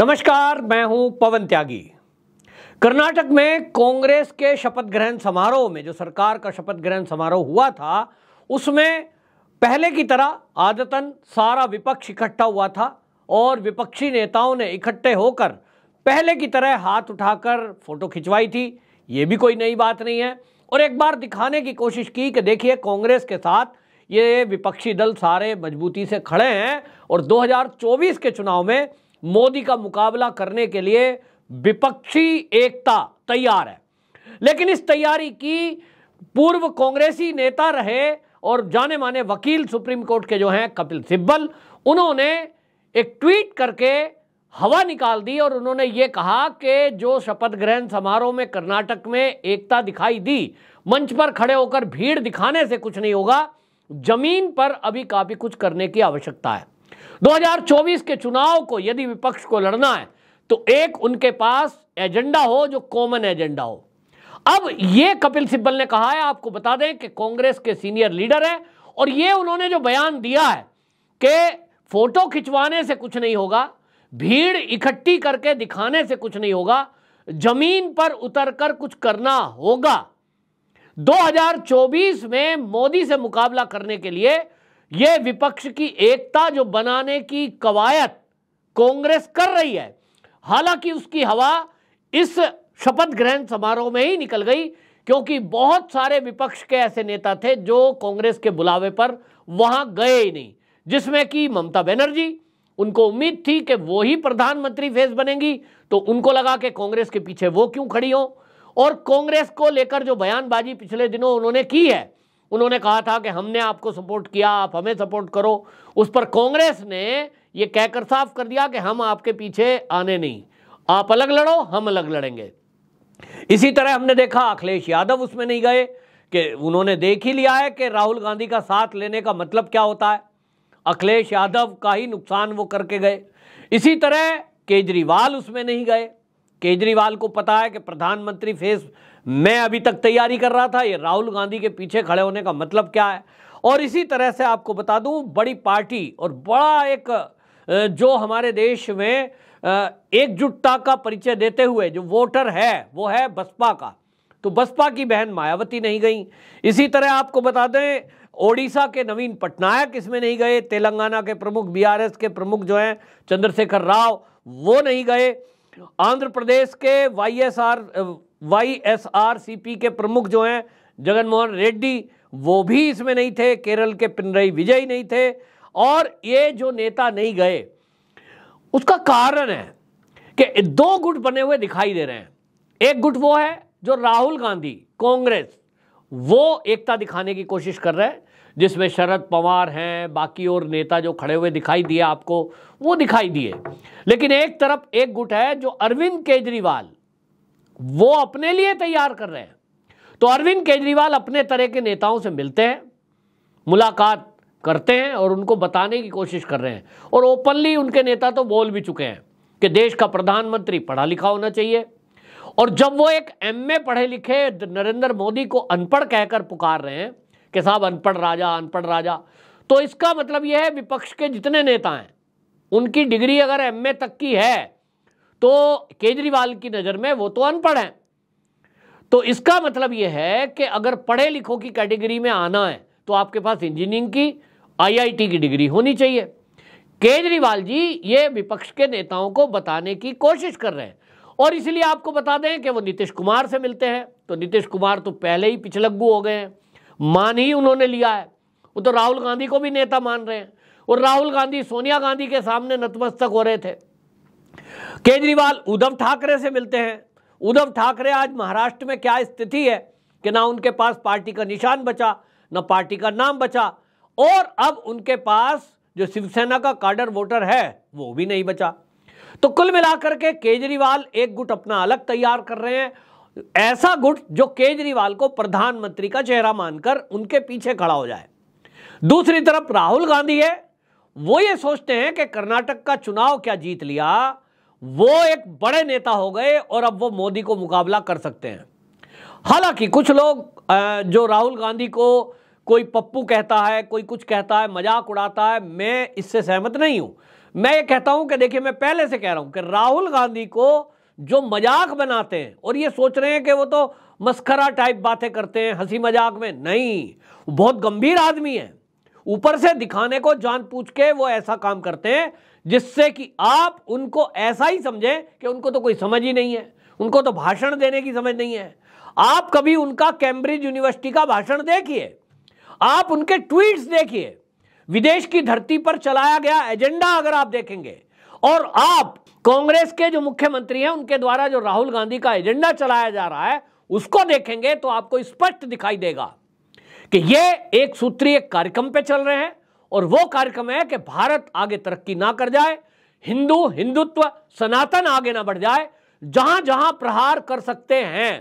नमस्कार मैं हूं पवन त्यागी कर्नाटक में कांग्रेस के शपथ ग्रहण समारोह में जो सरकार का शपथ ग्रहण समारोह हुआ था उसमें पहले की तरह आदतन सारा विपक्ष इकट्ठा हुआ था और विपक्षी नेताओं ने इकट्ठे होकर पहले की तरह हाथ उठाकर फोटो खिंचवाई थी ये भी कोई नई बात नहीं है और एक बार दिखाने की कोशिश की कि देखिए कांग्रेस के साथ ये विपक्षी दल सारे मजबूती से खड़े हैं और 2024 के चुनाव में मोदी का मुकाबला करने के लिए विपक्षी एकता तैयार है लेकिन इस तैयारी की पूर्व कांग्रेसी नेता रहे और जाने माने वकील सुप्रीम कोर्ट के जो हैं कपिल सिब्बल उन्होंने एक ट्वीट करके हवा निकाल दी और उन्होंने ये कहा कि जो शपथ ग्रहण समारोह में कर्नाटक में एकता दिखाई दी मंच पर खड़े होकर भीड़ दिखाने से कुछ नहीं होगा जमीन पर अभी काफी कुछ करने की आवश्यकता है 2024 के चुनाव को यदि विपक्ष को लड़ना है तो एक उनके पास एजेंडा हो जो कॉमन एजेंडा हो अब यह कपिल सिब्बल ने कहा है आपको बता दें कि कांग्रेस के सीनियर लीडर है और यह उन्होंने जो बयान दिया है कि फोटो खिंचवाने से कुछ नहीं होगा भीड़ इकट्ठी करके दिखाने से कुछ नहीं होगा जमीन पर उतरकर कुछ करना होगा 2024 में मोदी से मुकाबला करने के लिए ये विपक्ष की एकता जो बनाने की कवायद कांग्रेस कर रही है हालांकि उसकी हवा इस शपथ ग्रहण समारोह में ही निकल गई क्योंकि बहुत सारे विपक्ष के ऐसे नेता थे जो कांग्रेस के बुलावे पर वहां गए ही नहीं जिसमें कि ममता बनर्जी उनको उम्मीद थी कि वो ही प्रधानमंत्री फेस बनेंगी तो उनको लगा कि कांग्रेस के पीछे वो क्यों खड़ी हो और कांग्रेस को लेकर जो बयानबाजी पिछले दिनों उन्होंने की है उन्होंने कहा था कि हमने आपको सपोर्ट किया आप हमें सपोर्ट करो उस पर कांग्रेस ने कह कहकर साफ कर दिया कि हम आपके पीछे आने नहीं आप अलग लड़ो हम अलग लड़ेंगे इसी तरह हमने देखा अखिलेश यादव उसमें नहीं गए कि उन्होंने देख ही लिया है कि राहुल गांधी का साथ लेने का मतलब क्या होता है अखिलेश यादव का ही नुकसान वो करके गए इसी तरह केजरीवाल उसमें नहीं गए केजरीवाल को पता है कि प्रधानमंत्री फेस मैं अभी तक तैयारी कर रहा था ये राहुल गांधी के पीछे खड़े होने का मतलब क्या है और इसी तरह से आपको बता दूं बड़ी पार्टी और बड़ा एक जो हमारे देश में एकजुटता का परिचय देते हुए जो वोटर है वो है बसपा का तो बसपा की बहन मायावती नहीं गई इसी तरह आपको बता दें ओडिशा के नवीन पटनायक इसमें नहीं गए तेलंगाना के प्रमुख बीआरएस के प्रमुख जो हैं चंद्रशेखर राव वो नहीं गए आंध्र प्रदेश के YSR Y S R C P के प्रमुख जो हैं जगनमोहन रेड्डी वो भी इसमें नहीं थे केरल के पिनरई विजय नहीं थे और ये जो नेता नहीं गए उसका कारण है कि दो गुट बने हुए दिखाई दे रहे हैं एक गुट वो है जो राहुल गांधी कांग्रेस वो एकता दिखाने की कोशिश कर रहे हैं जिसमें शरद पवार हैं बाकी और नेता जो खड़े हुए दिखाई दिए आपको वो दिखाई दिए लेकिन एक तरफ एक गुट है जो अरविंद केजरीवाल वो अपने लिए तैयार कर रहे हैं तो अरविंद केजरीवाल अपने तरह के नेताओं से मिलते हैं मुलाकात करते हैं और उनको बताने की कोशिश कर रहे हैं और ओपनली उनके नेता तो बोल भी चुके हैं कि देश का प्रधानमंत्री पढ़ा लिखा होना चाहिए और जब वो एक एमए पढ़े लिखे नरेंद्र मोदी को अनपढ़ कहकर पुकार रहे हैं कि साहब अनपढ़ राजा अनपढ़ राजा तो इसका मतलब यह है विपक्ष के जितने नेता हैं उनकी डिग्री अगर एमए तक की है तो केजरीवाल की नज़र में वो तो अनपढ़ है तो इसका मतलब यह है कि अगर पढ़े लिखों की कैटेगरी में आना है तो आपके पास इंजीनियरिंग की आईआईटी की डिग्री होनी चाहिए केजरीवाल जी ये विपक्ष के नेताओं को बताने की कोशिश कर रहे हैं और इसलिए आपको बता दें कि वो नीतीश कुमार से मिलते हैं तो नीतीश कुमार तो पहले ही पिछलग्गू हो गए हैं मान ही उन्होंने लिया है वो तो राहुल गांधी को भी नेता मान रहे हैं और राहुल गांधी सोनिया गांधी के सामने नतमस्तक हो रहे थे केजरीवाल उद्धव ठाकरे से मिलते हैं उद्धव ठाकरे आज महाराष्ट्र में क्या स्थिति है कि ना उनके पास पार्टी का निशान बचा ना पार्टी का नाम बचा और अब उनके पास जो शिवसेना का कार्डर वोटर है वो भी नहीं बचा तो कुल मिलाकर के केजरीवाल एक गुट अपना अलग तैयार कर रहे हैं ऐसा गुट जो केजरीवाल को प्रधानमंत्री का चेहरा मानकर उनके पीछे खड़ा हो जाए दूसरी तरफ राहुल गांधी है वो ये सोचते हैं कि कर्नाटक का चुनाव क्या जीत लिया वो एक बड़े नेता हो गए और अब वो मोदी को मुकाबला कर सकते हैं हालांकि कुछ लोग जो राहुल गांधी को कोई पप्पू कहता है कोई कुछ कहता है मजाक उड़ाता है मैं इससे सहमत नहीं हूं मैं ये कहता हूं कि देखिए मैं पहले से कह रहा हूं कि राहुल गांधी को जो मजाक बनाते हैं और ये सोच रहे हैं कि वो तो मस्करा टाइप बातें करते हैं हंसी मजाक में नहीं बहुत गंभीर आदमी है ऊपर से दिखाने को जान पूछ के वो ऐसा काम करते हैं जिससे कि आप उनको ऐसा ही समझें कि उनको तो कोई समझ ही नहीं है उनको तो भाषण देने की समझ नहीं है आप कभी उनका कैम्ब्रिज यूनिवर्सिटी का भाषण देखिए आप उनके ट्वीट्स देखिए विदेश की धरती पर चलाया गया एजेंडा अगर आप देखेंगे और आप कांग्रेस के जो मुख्यमंत्री हैं उनके द्वारा जो राहुल गांधी का एजेंडा चलाया जा रहा है उसको देखेंगे तो आपको स्पष्ट दिखाई देगा कि ये एक सूत्रीय कार्यक्रम पे चल रहे हैं और वो कार्यक्रम है कि भारत आगे तरक्की ना कर जाए हिंदू हिंदुत्व सनातन आगे ना बढ़ जाए जहां जहां प्रहार कर सकते हैं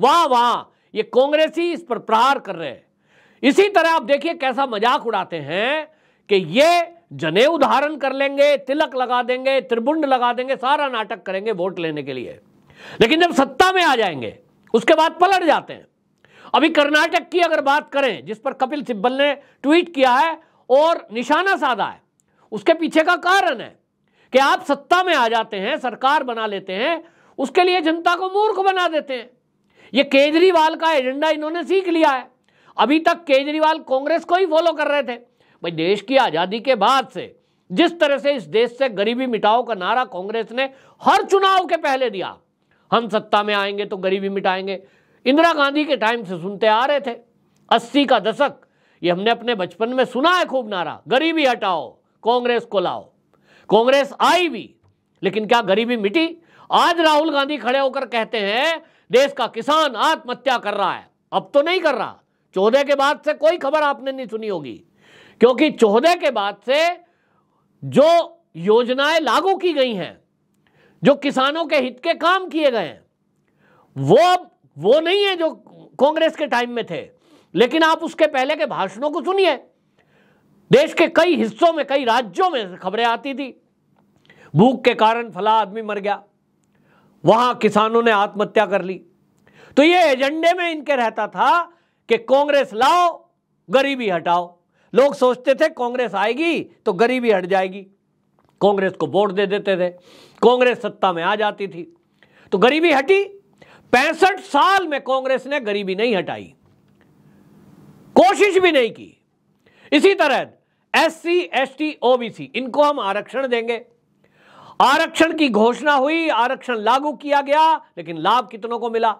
वहां वहां ये कांग्रेसी इस पर प्रहार कर रहे हैं इसी तरह आप देखिए कैसा मजाक उड़ाते हैं कि ये जने उदाहरण कर लेंगे तिलक लगा देंगे त्रिबुंड लगा देंगे सारा नाटक करेंगे वोट लेने के लिए लेकिन जब सत्ता में आ जाएंगे उसके बाद पलट जाते हैं अभी कर्नाटक की अगर बात करें जिस पर कपिल सिब्बल ने ट्वीट किया है और निशाना साधा है उसके पीछे का कारण है कि आप सत्ता में आ जाते हैं सरकार बना लेते हैं उसके लिए जनता को मूर्ख बना देते हैं ये केजरीवाल का एजेंडा इन्होंने सीख लिया है अभी तक केजरीवाल कांग्रेस को ही फॉलो कर रहे थे भाई देश की आज़ादी के बाद से जिस तरह से इस देश से गरीबी मिटाओ का नारा कांग्रेस ने हर चुनाव के पहले दिया हम सत्ता में आएंगे तो गरीबी मिटाएंगे इंदिरा गांधी के टाइम से सुनते आ रहे थे अस्सी का दशक ये हमने अपने बचपन में सुना है खूब नारा गरीबी हटाओ कांग्रेस को लाओ कांग्रेस आई भी लेकिन क्या गरीबी मिटी आज राहुल गांधी खड़े होकर कहते हैं देश का किसान आत्महत्या कर रहा है अब तो नहीं कर रहा चौदह के बाद से कोई खबर आपने नहीं सुनी होगी क्योंकि चौदह के बाद से जो योजनाएं लागू की गई हैं जो किसानों के हित के काम किए गए हैं वो वो नहीं है जो कांग्रेस के टाइम में थे लेकिन आप उसके पहले के भाषणों को सुनिए देश के कई हिस्सों में कई राज्यों में खबरें आती थी भूख के कारण फला आदमी मर गया वहां किसानों ने आत्महत्या कर ली तो ये एजेंडे में इनके रहता था कि कांग्रेस लाओ गरीबी हटाओ लोग सोचते थे कांग्रेस आएगी तो गरीबी हट जाएगी कांग्रेस को वोट दे देते थे कांग्रेस सत्ता में आ जाती थी तो गरीबी हटी पैंसठ साल में कांग्रेस ने गरीबी नहीं हटाई कोशिश भी नहीं की इसी तरह S C S T OBC इनको हम आरक्षण देंगे आरक्षण की घोषणा हुई आरक्षण लागू किया गया लेकिन लाभ कितनों को मिला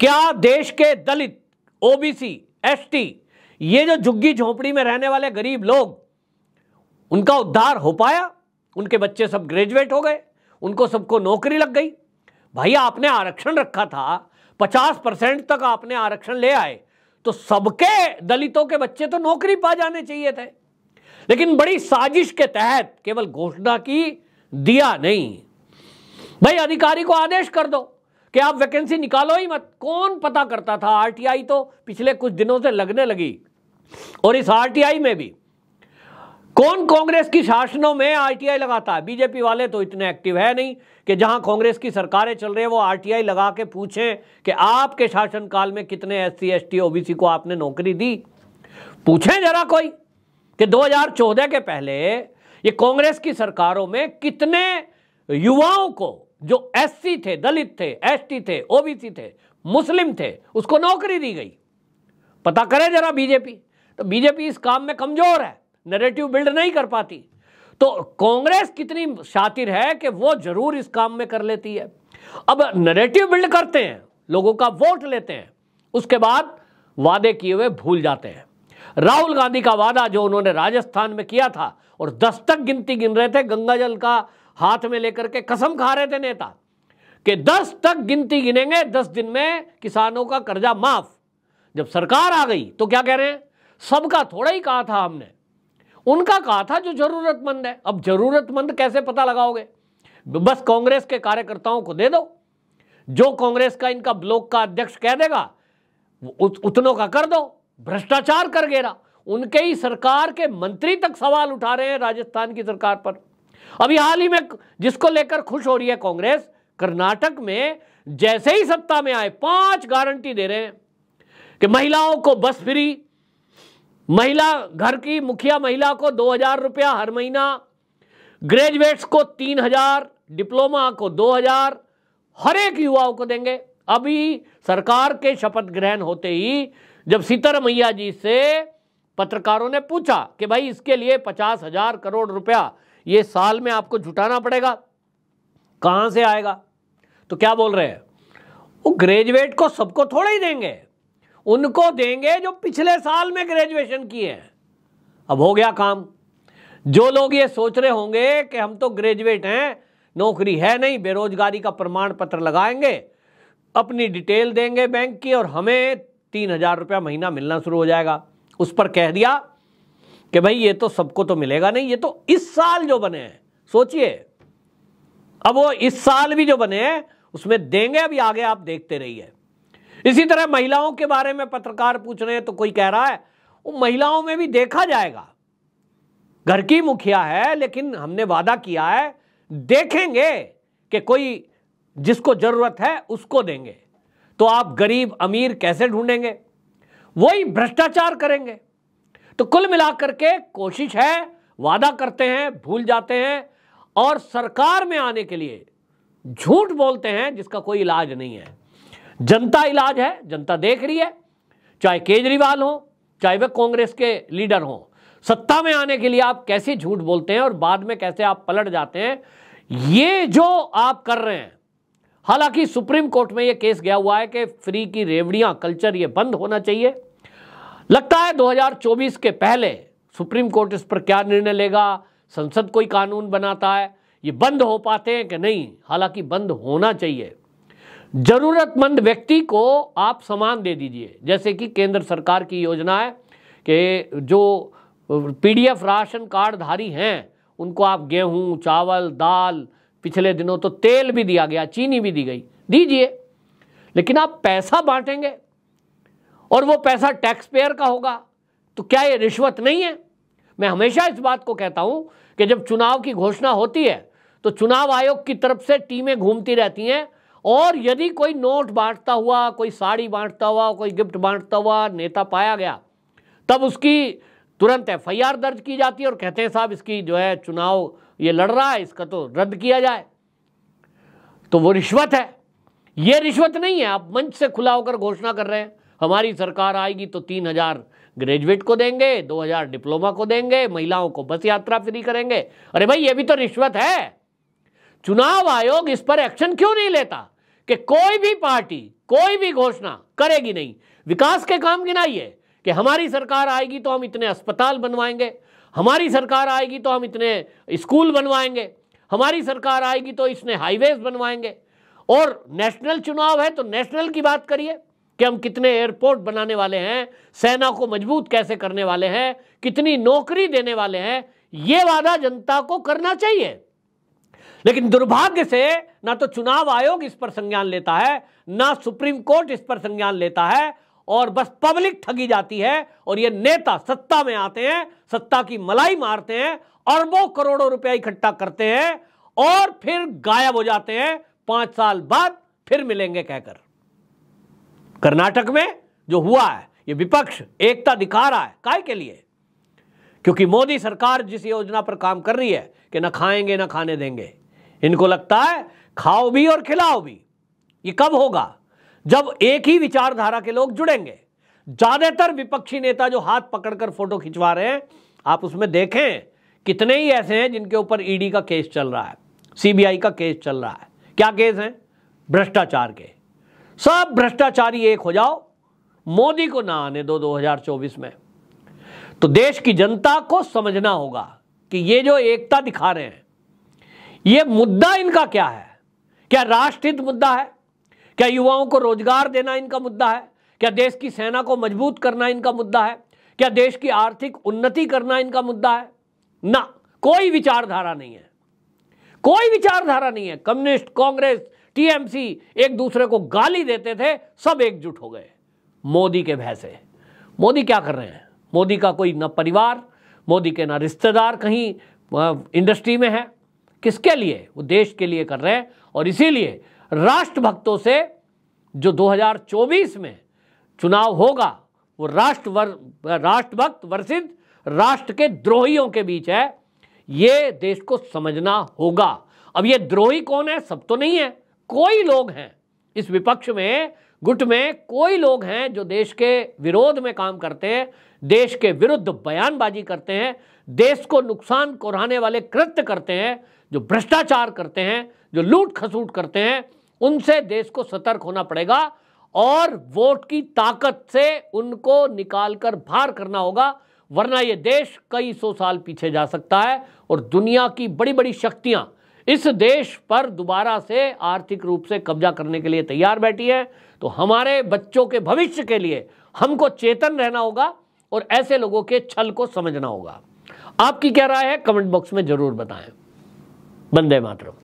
क्या देश के दलित ओबीसी एसटी ये जो झुग्गी झोपड़ी में रहने वाले गरीब लोग उनका उद्धार हो पाया उनके बच्चे सब ग्रेजुएट हो गए उनको सबको नौकरी लग गई भाई आपने आरक्षण रखा था पचास परसेंट तक आपने आरक्षण ले आए तो सबके दलितों के बच्चे तो नौकरी पा जाने चाहिए थे लेकिन बड़ी साजिश के तहत केवल घोषणा की दिया नहीं भाई अधिकारी को आदेश कर दो कि आप वैकेंसी निकालो ही मत कौन पता करता था आरटीआई तो पिछले कुछ दिनों से लगने लगी और इस आरटीआई में भी कौन कांग्रेस की शासनों में आरटीआई लगाता है बीजेपी वाले तो इतने एक्टिव है नहीं कि जहां कांग्रेस की सरकारें चल रही है वो आरटीआई लगा के पूछें कि आपके शासनकाल में कितने S C S T OBC को आपने नौकरी दी पूछें जरा कोई कि 2014 के पहले ये कांग्रेस की सरकारों में कितने युवाओं को जो एस थे दलित थे एस थे ओबीसी थे मुस्लिम थे उसको नौकरी दी गई पता करें जरा बीजेपी तो बीजेपी इस काम में कमजोर है नरेटिव बिल्ड नहीं कर पाती तो कांग्रेस कितनी शातिर है कि वो जरूर इस काम में कर लेती है अब नरेटिव बिल्ड करते हैं लोगों का वोट लेते हैं उसके बाद वादे किए हुए भूल जाते हैं राहुल गांधी का वादा जो उन्होंने राजस्थान में किया था और दस तक गिनती गिन रहे थे गंगा जल का हाथ में लेकर के कसम खा रहे थे नेता कि दस तक गिनती गिनेंगे दस दिन में किसानों का कर्जा माफ जब सरकार आ गई तो क्या कह रहे हैं सबका थोड़ा ही कहा था हमने उनका कहा था जो जरूरतमंद है अब जरूरतमंद कैसे पता लगाओगे बस कांग्रेस के कार्यकर्ताओं को दे दो जो कांग्रेस का इनका ब्लॉक का अध्यक्ष कह देगा उतनों का कर दो भ्रष्टाचार कर गेरा उनके ही सरकार के मंत्री तक सवाल उठा रहे हैं राजस्थान की सरकार पर अभी हाल ही में जिसको लेकर खुश हो रही है कांग्रेस कर्नाटक में जैसे ही सत्ता में आए पांच गारंटी दे रहे हैं कि महिलाओं को बस फ्री महिला घर की मुखिया महिला को दो हजार रुपया हर महीना ग्रेजुएट्स को तीन हजार डिप्लोमा को दो हजार हर एक युवाओं को देंगे अभी सरकार के शपथ ग्रहण होते ही जब सीतर मैया जी से पत्रकारों ने पूछा कि भाई इसके लिए पचास हजार करोड़ रुपया ये साल में आपको जुटाना पड़ेगा कहां से आएगा तो क्या बोल रहे हैं वो ग्रेजुएट को सबको थोड़ा ही देंगे उनको देंगे जो पिछले साल में ग्रेजुएशन किए हैं अब हो गया काम जो लोग ये सोच रहे होंगे कि हम तो ग्रेजुएट हैं नौकरी है नहीं बेरोजगारी का प्रमाण पत्र लगाएंगे अपनी डिटेल देंगे बैंक की और हमें तीन हजार रुपया महीना मिलना शुरू हो जाएगा उस पर कह दिया कि भाई ये तो सबको तो मिलेगा नहीं ये तो इस साल जो बने हैं सोचिए अब वो इस साल भी जो बने हैं उसमें देंगे अभी आगे आप देखते रहिए इसी तरह महिलाओं के बारे में पत्रकार पूछ रहे हैं तो कोई कह रहा है वो महिलाओं में भी देखा जाएगा घर की मुखिया है लेकिन हमने वादा किया है देखेंगे कि कोई जिसको जरूरत है उसको देंगे तो आप गरीब अमीर कैसे ढूंढेंगे वही भ्रष्टाचार करेंगे तो कुल मिलाकर के कोशिश है वादा करते हैं भूल जाते हैं और सरकार में आने के लिए झूठ बोलते हैं जिसका कोई इलाज नहीं है जनता इलाज है जनता देख रही है चाहे केजरीवाल हो चाहे वे कांग्रेस के लीडर हो सत्ता में आने के लिए आप कैसे झूठ बोलते हैं और बाद में कैसे आप पलट जाते हैं ये जो आप कर रहे हैं हालांकि सुप्रीम कोर्ट में यह केस गया हुआ है कि फ्री की रेवड़ियां कल्चर यह बंद होना चाहिए लगता है 2024 के पहले सुप्रीम कोर्ट इस पर क्या निर्णय लेगा संसद कोई कानून बनाता है ये बंद हो पाते हैं कि नहीं हालांकि बंद होना चाहिए जरूरतमंद व्यक्ति को आप सामान दे दीजिए जैसे कि केंद्र सरकार की योजना है कि जो पीडीएफ राशन कार्डधारी हैं उनको आप गेहूं चावल दाल पिछले दिनों तो तेल भी दिया गया चीनी भी दी गई दीजिए लेकिन आप पैसा बांटेंगे और वो पैसा टैक्स पेयर का होगा तो क्या ये रिश्वत नहीं है मैं हमेशा इस बात को कहता हूं कि जब चुनाव की घोषणा होती है तो चुनाव आयोग की तरफ से टीमें घूमती रहती हैं और यदि कोई नोट बांटता हुआ कोई साड़ी बांटता हुआ कोई गिफ्ट बांटता हुआ नेता पाया गया तब उसकी तुरंत एफ दर्ज की जाती है और कहते हैं साहब इसकी जो है चुनाव ये लड़ रहा है इसका तो रद्द किया जाए तो वो रिश्वत है ये रिश्वत नहीं है आप मंच से खुला होकर घोषणा कर रहे हैं हमारी सरकार आएगी तो तीन हजार ग्रेजुएट को देंगे दो हजार डिप्लोमा को देंगे महिलाओं को बस यात्रा फ्री करेंगे अरे भाई ये भी तो रिश्वत है चुनाव आयोग इस पर एक्शन क्यों नहीं लेता कि कोई भी पार्टी कोई भी घोषणा करेगी नहीं विकास के काम गिनाइए कि हमारी सरकार आएगी तो हम इतने अस्पताल बनवाएंगे हमारी सरकार आएगी तो हम इतने स्कूल बनवाएंगे हमारी सरकार आएगी तो इसने हाईवेज बनवाएंगे और नेशनल चुनाव है तो नेशनल की बात करिए कि हम कितने एयरपोर्ट बनाने वाले हैं सेना को मजबूत कैसे करने वाले हैं कितनी नौकरी देने वाले हैं ये वादा जनता को करना चाहिए लेकिन दुर्भाग्य से ना तो चुनाव आयोग इस पर संज्ञान लेता है ना सुप्रीम कोर्ट इस पर संज्ञान लेता है और बस पब्लिक ठगी जाती है और ये नेता सत्ता में आते हैं सत्ता की मलाई मारते हैं अरबों करोड़ों रुपया इकट्ठा करते हैं और फिर गायब हो जाते हैं पांच साल बाद फिर मिलेंगे कहकर कर्नाटक में जो हुआ है ये विपक्ष एकता दिखा रहा है काय के लिए क्योंकि मोदी सरकार जिस योजना पर काम कर रही है कि ना खाएंगे ना खाने देंगे इनको लगता है खाओ भी और खिलाओ भी ये कब होगा जब एक ही विचारधारा के लोग जुड़ेंगे ज्यादातर विपक्षी नेता जो हाथ पकड़कर फोटो खिंचवा रहे हैं आप उसमें देखें कितने ही ऐसे हैं जिनके ऊपर ईडी का केस चल रहा है सीबीआई का केस चल रहा है क्या केस है भ्रष्टाचार के सब भ्रष्टाचारी एक हो जाओ मोदी को ना आने दो 2024 में तो देश की जनता को समझना होगा कि ये जो एकता दिखा रहे हैं ये मुद्दा इनका क्या है क्या राष्ट्रहित मुद्दा है क्या युवाओं को रोजगार देना इनका मुद्दा है क्या देश की सेना को मजबूत करना इनका मुद्दा है क्या देश की आर्थिक उन्नति करना इनका मुद्दा है ना कोई विचारधारा नहीं है कोई विचारधारा नहीं है कम्युनिस्ट कांग्रेस टीएमसी एक दूसरे को गाली देते थे सब एकजुट हो गए मोदी के भय से मोदी क्या कर रहे हैं मोदी का कोई ना परिवार मोदी के ना रिश्तेदार कहीं इंडस्ट्री में है किसके लिए वो देश के लिए कर रहे हैं और इसीलिए राष्ट्र भक्तों से जो 2024 में चुनाव होगा वो राष्ट्र राष्ट्रभक्त वर्षित राष्ट्र के द्रोहियों के बीच है ये देश को समझना होगा अब ये द्रोही कौन है सब तो नहीं है कोई लोग हैं इस विपक्ष में गुट में कोई लोग हैं जो देश के विरोध में काम करते हैं देश के विरुद्ध बयानबाजी करते हैं देश को नुकसान कोराने वाले कृत्य करते हैं जो भ्रष्टाचार करते हैं जो लूट खसूट करते हैं उनसे देश को सतर्क होना पड़ेगा और वोट की ताकत से उनको निकालकर भार करना होगा वरना यह देश कई सौ साल पीछे जा सकता है और दुनिया की बड़ी बड़ी शक्तियां इस देश पर दोबारा से आर्थिक रूप से कब्जा करने के लिए तैयार बैठी है तो हमारे बच्चों के भविष्य के लिए हमको चेतन रहना होगा और ऐसे लोगों के छल को समझना होगा आपकी क्या राय है कमेंट बॉक्स में जरूर बताएं वंदे मातरम